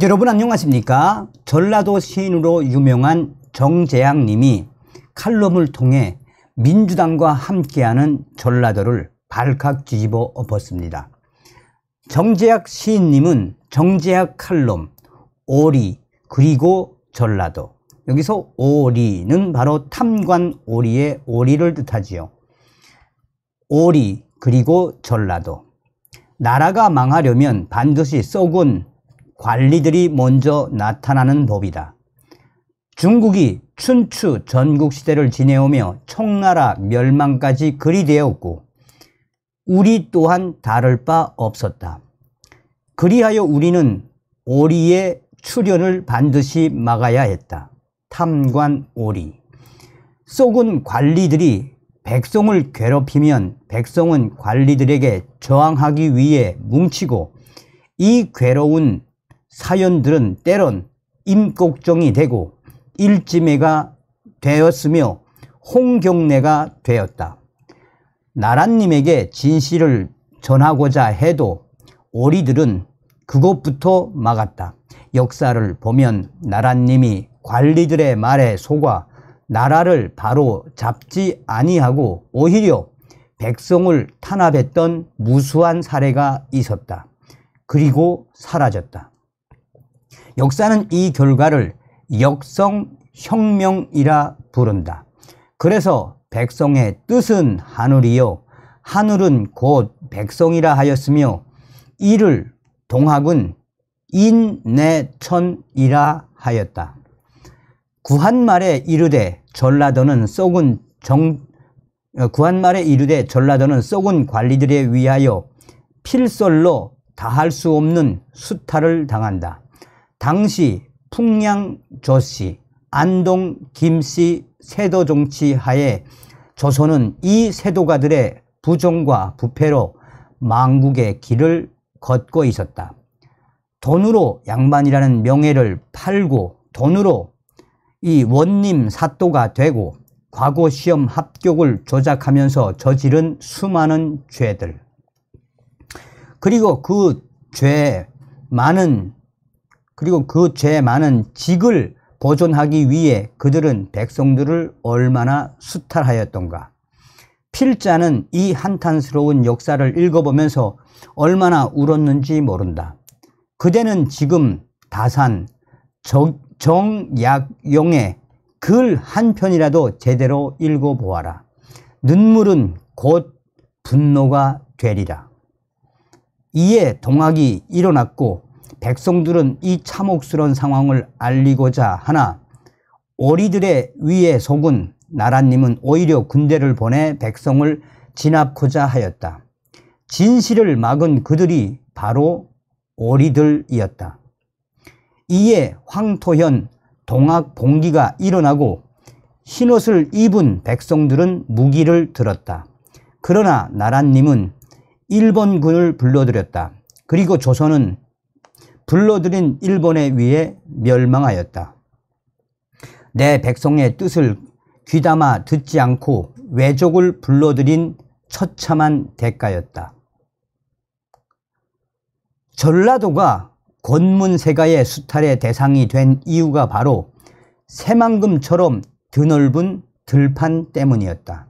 여러분 안녕하십니까 전라도 시인으로 유명한 정재양 님이 칼럼을 통해 민주당과 함께하는 전라도를 발칵 뒤집어 엎었습니다 정재학 시인님은 정재학 칼럼 오리 그리고 전라도 여기서 오리는 바로 탐관 오리의 오리를 뜻하지요 오리 그리고 전라도 나라가 망하려면 반드시 썩은 관리들이 먼저 나타나는 법이다. 중국이 춘추 전국시대를 지내오며 청나라 멸망까지 그리 되었고 우리 또한 다를 바 없었다. 그리하여 우리는 오리의 출현을 반드시 막아야 했다. 탐관 오리. 속은 관리들이 백성을 괴롭히면 백성은 관리들에게 저항하기 위해 뭉치고 이 괴로운 사연들은 때론 임곡정이 되고 일지매가 되었으며 홍경래가 되었다. 나란님에게 진실을 전하고자 해도 오리들은 그것부터 막았다. 역사를 보면 나란님이 관리들의 말에 속아 나라를 바로 잡지 아니하고 오히려 백성을 탄압했던 무수한 사례가 있었다. 그리고 사라졌다. 역사는 이 결과를 역성혁명이라 부른다. 그래서 백성의 뜻은 하늘이요 하늘은 곧 백성이라 하였으며 이를 동학은 인내천이라 하였다. 구한말에 이르되 전라도는 썩은 정 어, 구한말에 이르되 전라도는 썩은 관리들에 의하여 필설로 다할 수 없는 수탈을 당한다. 당시 풍양 조씨, 안동 김씨 세도 정치 하에 조선은 이 세도가들의 부정과 부패로 망국의 길을 걷고 있었다. 돈으로 양반이라는 명예를 팔고 돈으로 이 원님 사또가 되고 과거 시험 합격을 조작하면서 저지른 수많은 죄들. 그리고 그 죄 많은 그리고 그 죄 많은 직을 보존하기 위해 그들은 백성들을 얼마나 수탈하였던가. 필자는 이 한탄스러운 역사를 읽어보면서 얼마나 울었는지 모른다. 그대는 지금 다산, 정약용의 글 한 편이라도 제대로 읽어보아라. 눈물은 곧 분노가 되리라. 이에 동학이 일어났고 백성들은 이 참혹스러운 상황을 알리고자 하나 오리들의 위에 속은 나라님은 오히려 군대를 보내 백성을 진압하고자 하였다. 진실을 막은 그들이 바로 오리들이었다. 이에 황토현 동학 봉기가 일어나고 흰옷을 입은 백성들은 무기를 들었다. 그러나 나라님은 일본군을 불러들였다. 그리고 조선은 불러들인 일본에 의해 멸망하였다. 내 백성의 뜻을 귀담아 듣지 않고 외족을 불러들인 처참한 대가였다. 전라도가 권문세가의 수탈의 대상이 된 이유가 바로 새만금처럼 드넓은 들판 때문이었다.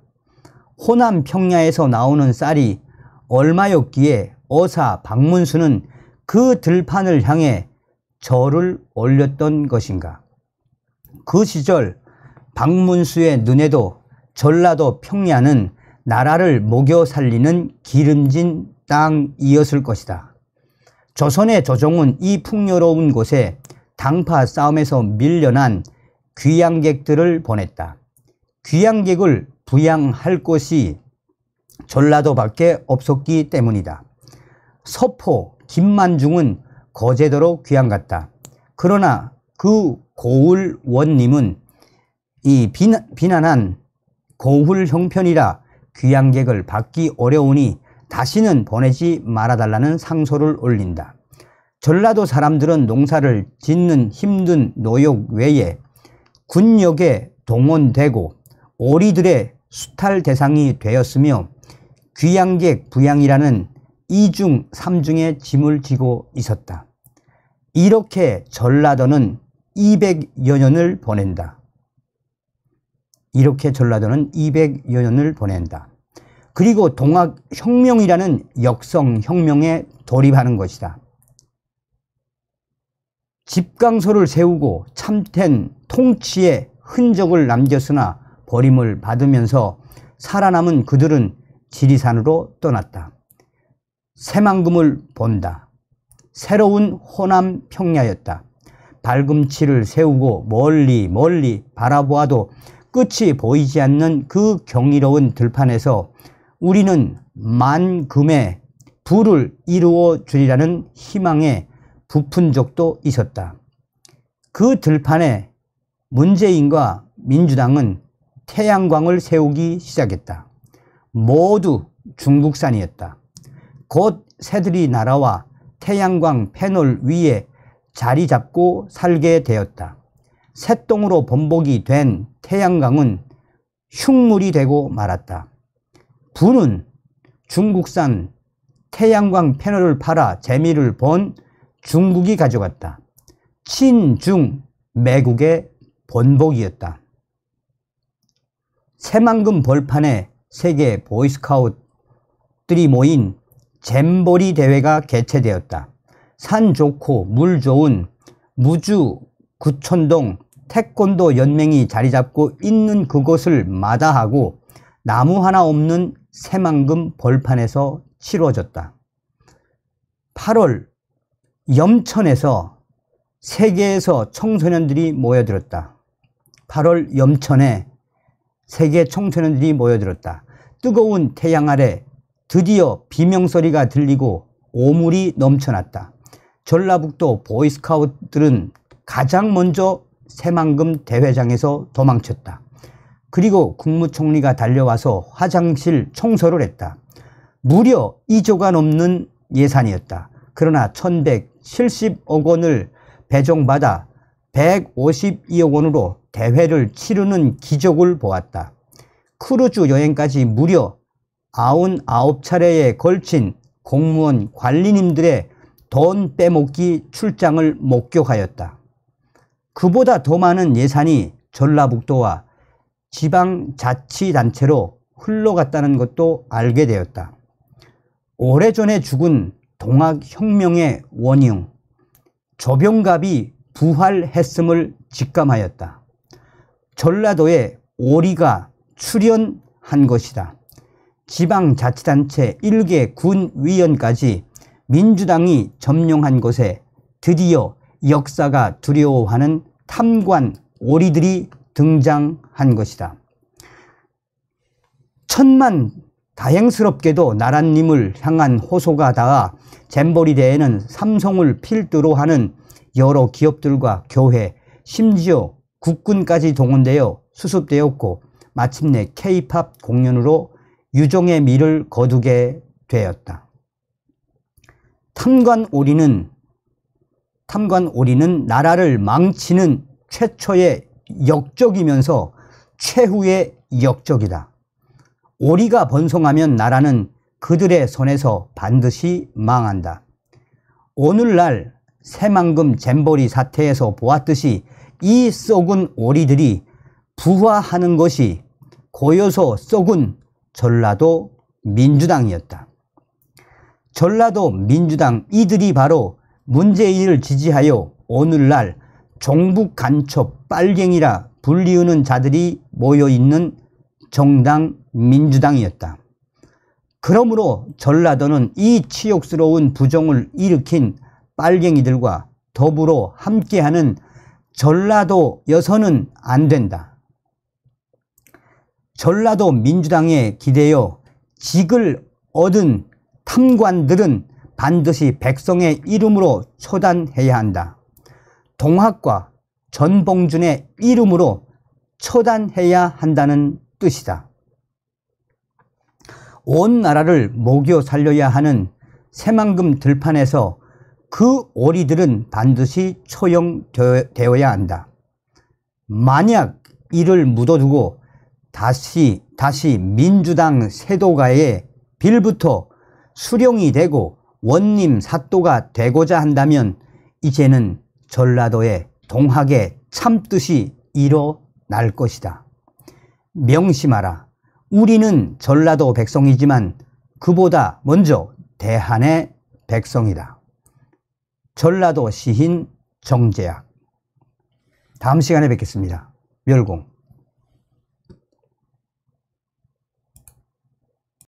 호남 평야에서 나오는 쌀이 얼마였기에 어사 박문수는 그 들판을 향해 절을 올렸던 것인가? 그 시절 박문수의 눈에도 전라도 평야는 나라를 목여 살리는 기름진 땅이었을 것이다. 조선의 조정은 이 풍요로운 곳에 당파 싸움에서 밀려난 귀양객들을 보냈다. 귀양객을 부양할 곳이 전라도밖에 없었기 때문이다. 서포, 김만중은 거제도로 귀향 갔다. 그러나 그 고울 원님은 이 비난, 한 고울 형편이라 귀향객을 받기 어려우니 다시는 보내지 말아달라는 상소를 올린다. 전라도 사람들은 농사를 짓는 힘든 노역 외에 군역에 동원되고 오리들의 수탈 대상이 되었으며 귀양객 부양이라는 2중3중의 짐을 지고 있었다. 이렇게 전라도는 200여 년을 보낸다. 이렇게 전라도는 200여 년을 보낸다. 그리고 동학혁명이라는 역성혁명에 돌입하는 것이다. 집강소를 세우고 참된 통치의 흔적을 남겼으나 버림을 받으면서 살아남은 그들은 지리산으로 떠났다. 새만금을 본다. 새로운 호남 평야였다. 발금치를 세우고 멀리 멀리 바라보아도 끝이 보이지 않는 그 경이로운 들판에서 우리는 만금에 불을 이루어 주리라는 희망에 부푼 적도 있었다. 그 들판에 문재인과 민주당은 태양광을 세우기 시작했다. 모두 중국산이었다. 곧 새들이 날아와 태양광 패널 위에 자리 잡고 살게 되었다. 새똥으로 번복이 된 태양광은 흉물이 되고 말았다. 부는 중국산 태양광 패널을 팔아 재미를 본 중국이 가져갔다. 친중 매국의 번복이었다. 새만금 벌판에 세계 보이스카웃들이 모인 잼보리 대회가 개최되었다. 산 좋고 물 좋은 무주 구천동 태권도 연맹이 자리 잡고 있는 그곳을 마다하고 나무 하나 없는 새만금 벌판에서 치러졌다. 8월 염천에서 세계에서 청소년들이 모여들었다. 8월 염천에 세계 청소년들이 모여들었다. 뜨거운 태양 아래 드디어 비명소리가 들리고 오물이 넘쳐났다. 전라북도 보이스카우트들은 가장 먼저 새만금 대회장에서 도망쳤다. 그리고 국무총리가 달려와서 화장실 청소를 했다. 무려 2조가 넘는 예산이었다. 그러나 1170억 원을 배정받아 152억 원으로 대회를 치르는 기적을 보았다. 크루즈 여행까지 무려 99차례에 걸친 공무원 관리님들의 돈 빼먹기 출장을 목격하였다. 그보다 더 많은 예산이 전라북도와 지방자치단체로 흘러갔다는 것도 알게 되었다. 오래전에 죽은 동학혁명의 원흉, 조병갑이 부활했음을 직감하였다. 전라도에 오리가 출연한 것이다. 지방자치단체 1개 군위원까지 민주당이 점령한 곳에 드디어 역사가 두려워하는 탐관 오리들이 등장한 것이다. 천만 다행스럽게도 나란님을 향한 호소가 닿아 잼버리 대회는 삼성을 필두로 하는 여러 기업들과 교회 심지어 국군까지 동원되어 수습되었고 마침내 케이팝 공연으로 유종의 미를 거두게 되었다. 탐관오리는 탐관오리는 나라를 망치는 최초의 역적이면서 최후의 역적이다. 오리가 번성하면 나라는 그들의 손에서 반드시 망한다. 오늘날 새만금 잼버리 사태에서 보았듯이 이 썩은 오리들이 부화하는 것이 고여서 썩은 전라도 민주당이었다. 전라도 민주당 이들이 바로 문재인을 지지하여 오늘날 종북 간첩 빨갱이라 불리우는 자들이 모여있는 정당 민주당이었다. 그러므로 전라도는 이 치욕스러운 부정을 일으킨 빨갱이들과 더불어 함께하는 전라도 여서는 안 된다. 전라도 민주당에 기대어 직을 얻은 탐관들은 반드시 백성의 이름으로 처단해야 한다. 동학과 전봉준의 이름으로 처단해야 한다는 뜻이다. 온 나라를 목여 살려야 하는 새만금 들판에서 그 오리들은 반드시 처형되어야 한다. 만약 이를 묻어두고 다시 다시 민주당 세도가의 빌부터 수령이 되고 원님 사또가 되고자 한다면 이제는 전라도의 동학의 참뜻이 일어날 것이다. 명심하라. 우리는 전라도 백성이지만 그보다 먼저 대한의 백성이다. 전라도 시인 정재학 다음 시간에 뵙겠습니다. 멸공